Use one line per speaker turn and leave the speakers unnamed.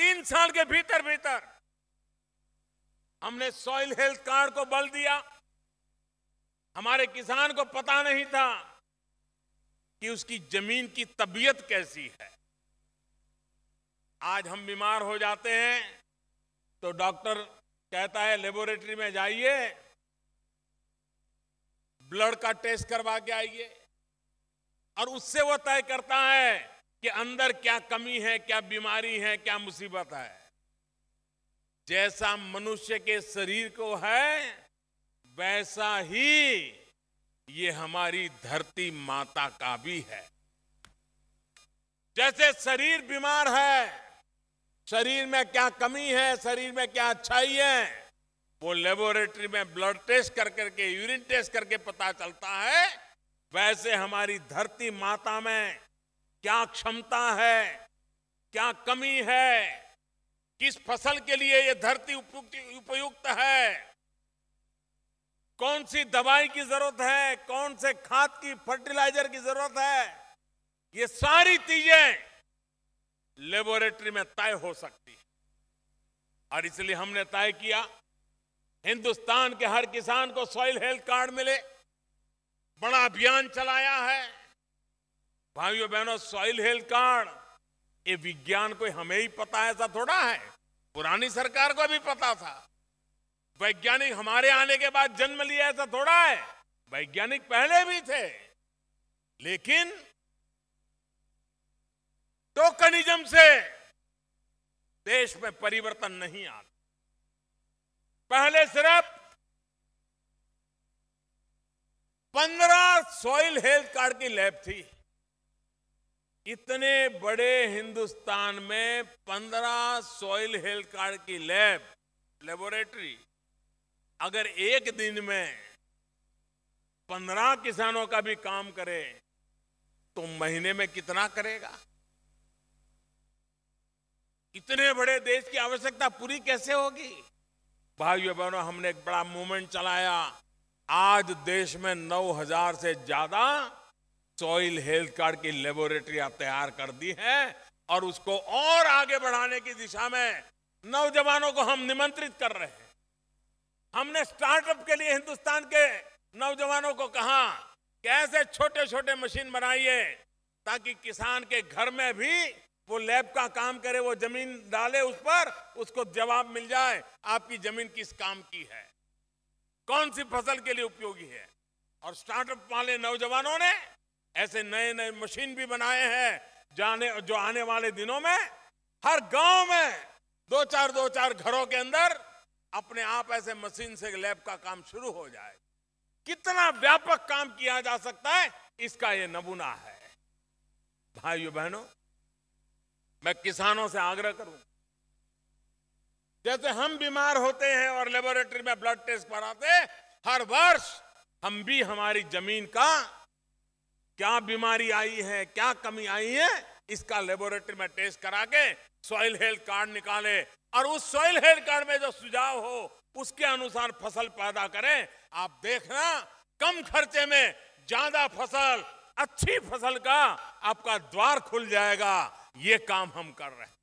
तीन साल के भीतर भीतर हमने सॉइल हेल्थ कार्ड को बल दिया हमारे किसान को पता नहीं था कि उसकी जमीन की तबीयत कैसी है आज हम बीमार हो जाते हैं तो डॉक्टर कहता है लेबोरेटरी में जाइए ब्लड का टेस्ट करवा के आइए और उससे वो तय करता है कि अंदर क्या कमी है क्या बीमारी है क्या मुसीबत है जैसा मनुष्य के शरीर को है वैसा ही ये हमारी धरती माता का भी है जैसे शरीर बीमार है शरीर में क्या कमी है शरीर में क्या अच्छाई है वो लेबोरेटरी में ब्लड टेस्ट कर करके यूरिन टेस्ट करके पता चलता है वैसे हमारी धरती माता में क्या क्षमता है क्या कमी है किस फसल के लिए यह धरती उपयुक्त है कौन सी दवाई की जरूरत है कौन से खाद की फर्टिलाइजर की जरूरत है ये सारी चीजें लेबोरेटरी में तय हो सकती है और इसलिए हमने तय किया हिंदुस्तान के हर किसान को सॉइल हेल्थ कार्ड मिले बड़ा अभियान चलाया है भाइयों बहनों सॉइल हेल्थ कार्ड ये विज्ञान को हमें ही पता है ऐसा थोड़ा है पुरानी सरकार को भी पता था वैज्ञानिक हमारे आने के बाद जन्म लिया ऐसा थोड़ा है वैज्ञानिक पहले भी थे लेकिन टोकनिज्म से देश में परिवर्तन नहीं आता पहले सिर्फ पंद्रह सॉइल हेल्थ कार्ड की लैब थी इतने बड़े हिंदुस्तान में पंद्रह सॉइल हेल्थ कार्ड की लैब लेबोरेटरी अगर एक दिन में पंद्रह किसानों का भी काम करे तो महीने में कितना करेगा इतने बड़े देश की आवश्यकता पूरी कैसे होगी भाइयों बहनों हमने एक बड़ा मूवमेंट चलाया आज देश में 9000 से ज्यादा सॉइल हेल्थ कार्ड की लेबोरेटरी आप तैयार कर दी है और उसको और आगे बढ़ाने की दिशा में नौजवानों को हम निमंत्रित कर रहे हैं हमने स्टार्टअप के लिए हिंदुस्तान के नौजवानों को कहा कैसे ऐसे छोटे छोटे मशीन बनाइए ताकि किसान के घर में भी वो लैब का काम करे वो जमीन डाले उस पर उसको जवाब मिल जाए आपकी जमीन किस काम की है कौन सी फसल के लिए उपयोगी है और स्टार्टअप वाले नौजवानों ने ऐसे नए नए मशीन भी बनाए हैं जाने जो आने वाले दिनों में हर गांव में दो चार दो चार घरों के अंदर अपने आप ऐसे मशीन से लैब का काम शुरू हो जाए कितना व्यापक काम किया जा सकता है इसका यह नमूना है भाइयों बहनों मैं किसानों से आग्रह करूं जैसे हम बीमार होते हैं और लेबोरेटरी में ब्लड टेस्ट कराते हर वर्ष हम भी हमारी जमीन का क्या बीमारी आई है क्या कमी आई है इसका लेबोरेटरी में टेस्ट करा के सॉइल हेल्थ कार्ड निकाले और उस सॉइल हेल्थ कार्ड में जो सुझाव हो उसके अनुसार फसल पैदा करें आप देखना कम खर्चे में ज्यादा फसल अच्छी फसल का आपका द्वार खुल जाएगा ये काम हम कर रहे हैं